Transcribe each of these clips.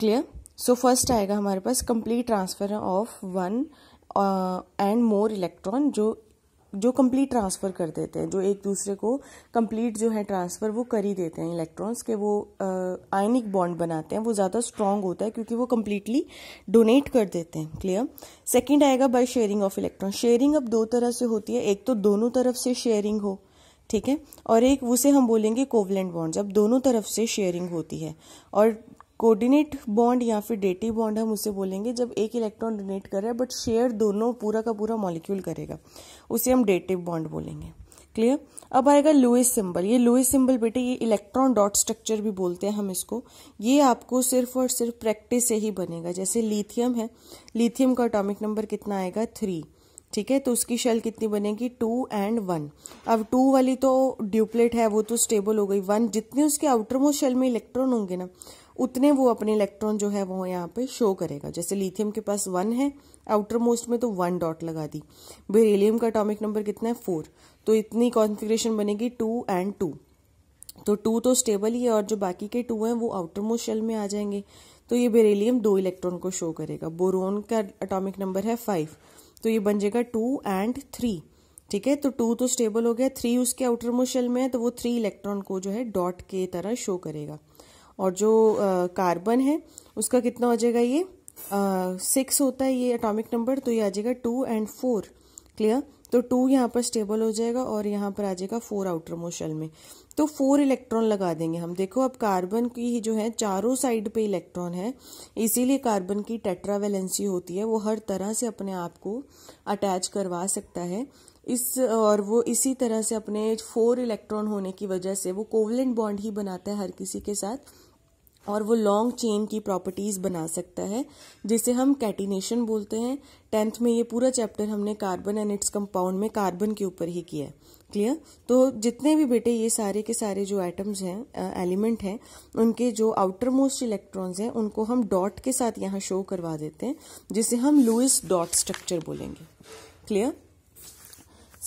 Clear so first आएगा हमारे पास complete transfer of one and more electron जो जो कंप्लीट ट्रांसफ़र कर देते हैं जो एक दूसरे को कंप्लीट जो है ट्रांसफ़र वो कर ही देते हैं इलेक्ट्रॉन्स के वो आयनिक uh, बॉन्ड बनाते हैं वो ज़्यादा स्ट्रांग होता है क्योंकि वो कम्प्लीटली डोनेट कर देते हैं क्लियर सेकेंड आएगा by sharing of electron sharing अब दो तरह से होती है एक तो दोनों तरफ से शेयरिंग हो ठीक है और एक उसे हम बोलेंगे कोवलेंट बॉन्ड अब दोनों तरफ से शेयरिंग होती है और कोऑर्डिनेट बॉन्ड या फिर डेटिव बॉन्ड हम उसे बोलेंगे जब एक इलेक्ट्रॉन डोनेट कर रहा है बट शेयर दोनों पूरा का पूरा मॉलिक्यूल करेगा उसे हम डेटिव बॉन्ड बोलेंगे क्लियर अब आएगा लुइस सिंबल ये लुइस सिंबल बेटे ये इलेक्ट्रॉन डॉट स्ट्रक्चर भी बोलते हैं हम इसको ये आपको सिर्फ और सिर्फ प्रैक्टिस से ही बनेगा जैसे लिथियम है लिथियम का अटोमिक नंबर कितना आएगा थ्री ठीक है तो उसकी शेल कितनी बनेगी टू एंड वन अब टू वाली तो ड्यूप्लेट है वो तो स्टेबल हो गई वन जितने उसके आउटर मोस्ट शेल में इलेक्ट्रॉन होंगे ना उतने वो अपने इलेक्ट्रॉन जो है वो यहाँ पे शो करेगा जैसे लिथियम के पास वन है आउटर मोस्ट में तो वन डॉट लगा दी बेरेलियम का अटोमिक नंबर कितना है फोर तो इतनी कॉन्फिग्रेशन बनेगी टू एंड टू तो टू तो स्टेबल ही है और जो बाकी के टू हैं वो आउटर मोस्ट शेल में आ जाएंगे तो ये बेरेलियम दो इलेक्ट्रॉन को शो करेगा बोरोन का अटोमिक नंबर है फाइव तो ये बन जाएगा टू एंड थ्री ठीक है तो टू तो स्टेबल हो गया थ्री उसके आउटर मोस्ट शेल में है तो वो थ्री इलेक्ट्रॉन को जो है डॉट के तरह शो करेगा और जो कार्बन है उसका कितना हो जाएगा ये सिक्स होता है ये एटॉमिक नंबर तो ये आ जाएगा टू एंड फोर क्लियर तो टू यहाँ पर स्टेबल हो जाएगा और यहाँ पर आ जाएगा फोर आउटर मोशल में तो फोर इलेक्ट्रॉन लगा देंगे हम देखो अब कार्बन की ही जो है चारों साइड पे इलेक्ट्रॉन है इसीलिए कार्बन की टेट्रावेलेंसी होती है वो हर तरह से अपने आप को अटैच करवा सकता है इस और वो इसी तरह से अपने फोर इलेक्ट्रॉन होने की वजह से वो कोवलेंट बॉन्ड ही बनाता है हर किसी के साथ और वो लॉन्ग चेन की प्रॉपर्टीज़ बना सकता है जिसे हम कैटिनेशन बोलते हैं टेंथ में ये पूरा चैप्टर हमने कार्बन एंड इट्स कंपाउंड में कार्बन के ऊपर ही किया क्लियर तो जितने भी बेटे ये सारे के सारे जो एटम्स हैं एलिमेंट हैं उनके जो आउटर मोस्ट इलेक्ट्रॉन्स हैं उनको हम डॉट के साथ यहाँ शो करवा देते हैं जिसे हम लुइस डॉट स्ट्रक्चर बोलेंगे क्लियर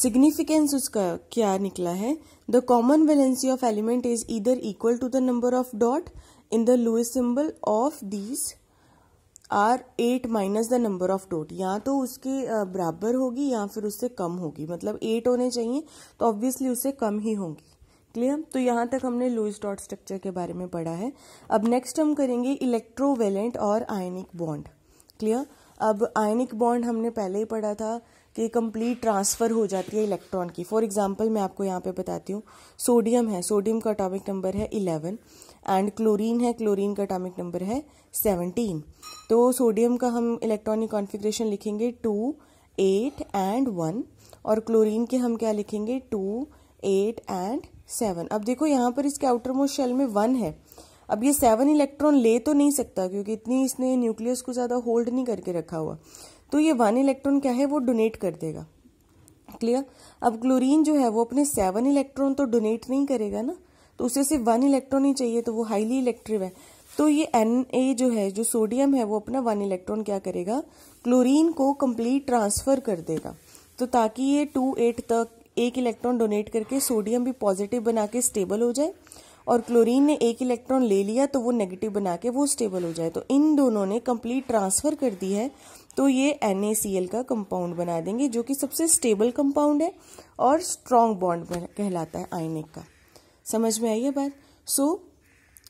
सिग्निफिकेंस उसका क्या निकला है the common valency of element is either equal to the number of dot in the Lewis symbol of these are eight minus the number of dot या तो उसके बराबर होगी या फिर उससे कम होगी मतलब एट होने चाहिए तो ऑब्वियसली उससे कम ही होंगी क्लियर तो यहाँ तक हमने लुइस डॉट स्ट्रक्चर के बारे में पढ़ा है अब नेक्स्ट हम करेंगे इलेक्ट्रोवेलेंट और आयनिक बॉन्ड क्लियर अब आयनिक बॉन्ड हमने पहले ही पढ़ा था कि कंप्लीट ट्रांसफ़र हो जाती है इलेक्ट्रॉन की फॉर एग्जांपल मैं आपको यहाँ पे बताती हूँ सोडियम है सोडियम का अटॉमिक नंबर है इलेवन एंड क्लोरीन है क्लोरीन का अटॉमिक नंबर है सेवनटीन तो सोडियम का हम इलेक्ट्रॉनिक कॉन्फिग्रेशन लिखेंगे टू एट एंड वन और क्लोरीन के हम क्या लिखेंगे टू एट एंड सेवन अब देखो यहाँ पर इसके आउटर मोस्ट शेल में वन है अब ये सेवन इलेक्ट्रॉन ले तो नहीं सकता क्योंकि इतनी इसने न्यूक्लियस को ज़्यादा होल्ड नहीं करके रखा हुआ तो ये वन इलेक्ट्रॉन क्या है वो डोनेट कर देगा क्लियर अब क्लोरीन जो है वो अपने सेवन इलेक्ट्रॉन तो डोनेट नहीं करेगा ना तो उसे सिर्फ वन इलेक्ट्रॉन ही चाहिए तो वो हाईली इलेक्ट्रिव है तो ये एन ए जो है जो सोडियम है वो अपना वन इलेक्ट्रॉन क्या करेगा क्लोरीन को कम्प्लीट ट्रांसफर कर देगा तो ताकि ये टू एट तक एक इलेक्ट्रॉन डोनेट करके सोडियम भी पॉजिटिव बना के स्टेबल हो जाए और क्लोरीन ने एक इलेक्ट्रॉन ले लिया तो वो नेगेटिव बना के वो स्टेबल हो जाए तो इन दोनों ने कंप्लीट ट्रांसफर कर दी है तो ये एन का कंपाउंड बना देंगे जो कि सबसे स्टेबल कंपाउंड है और स्ट्रॉन्ग बॉन्ड कहलाता है आयनिक का समझ में आई है बात so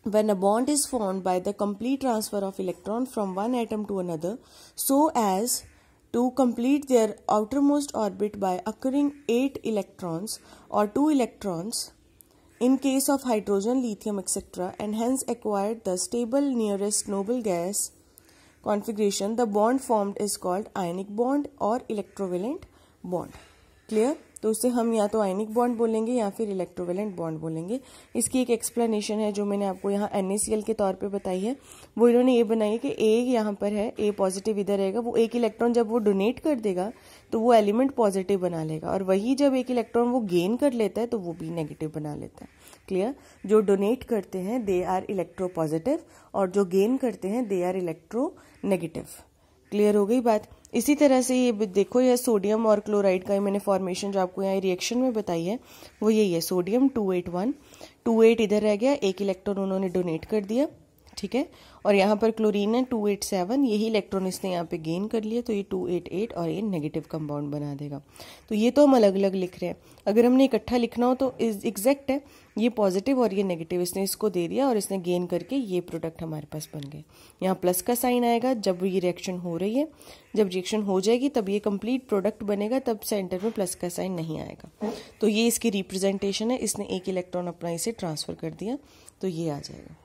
when a bond is form by the complete transfer of electron from one item to another so as to complete their outer most orbit by occurring eight electrons or two electrons in case of hydrogen lithium etcetera and hence acquired the stable nearest noble gas configuration, the bond formed is called ionic bond or electrovalent bond. Clear? तो उसे हम या तो ionic bond बोलेंगे या फिर electrovalent bond बोलेंगे इसकी एक एक्सप्लेनेशन है जो मैंने आपको यहाँ एन के तौर पे बताई है वो इन्होंने ये बनाई है कि ए यहाँ पर है ए पॉजिटिव इधर रहेगा वो एक इलेक्ट्रॉन जब वो डोनेट कर देगा तो वो एलिमेंट पॉजिटिव बना लेगा और वही जब एक इलेक्ट्रॉन वो गेन कर लेता है तो वो भी नेगेटिव बना लेता है क्लियर जो डोनेट करते हैं दे आर इलेक्ट्रो पॉजिटिव और जो गेन करते हैं they are electronegative clear हो गई बात इसी तरह से ये देखो यह सोडियम और क्लोराइड का मैंने फॉर्मेशन जो आपको यहाँ रिएक्शन में बताई है वो यही है sodium two eight one two eight इधर रह गया एक इलेक्ट्रॉन उन्होंने डोनेट कर दिया ठीक है और यहाँ पर क्लोरीन है टू एट सेवन यही इलेक्ट्रॉन इसने यहाँ पे गेन कर लिया तो ये टू एट एट और ये नेगेटिव कंपाउंड बना देगा तो ये तो हम अलग अलग लिख रहे हैं अगर हमने इकट्ठा लिखना हो तो एग्जैक्ट है ये पॉजिटिव और ये नेगेटिव इसने इसको दे दिया और इसने गेन करके ये प्रोडक्ट हमारे पास बन गए यहाँ प्लस का साइन आएगा जब ये रिएक्शन हो रही है जब रिएक्शन हो जाएगी तब ये कम्प्लीट प्रोडक्ट बनेगा तब सेंटर में प्लस का साइन नहीं आएगा तो ये इसकी रिप्रेजेंटेशन है इसने एक इलेक्ट्रॉन अपना इसे ट्रांसफर कर दिया तो ये आ जाएगा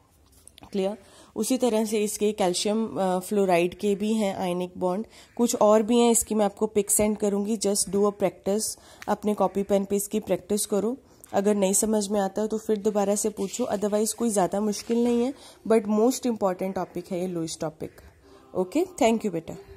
क्लियर उसी तरह से इसके कैल्शियम फ्लोराइड के भी हैं आयनिक बॉन्ड कुछ और भी हैं इसकी मैं आपको पिक सेंड करूंगी जस्ट डू अ प्रैक्टिस अपने कॉपी पेन पे इसकी प्रैक्टिस करो अगर नहीं समझ में आता तो फिर दोबारा से पूछो अदरवाइज कोई ज़्यादा मुश्किल नहीं है बट मोस्ट इम्पॉर्टेंट टॉपिक है ये Lewis topic okay thank you बेटा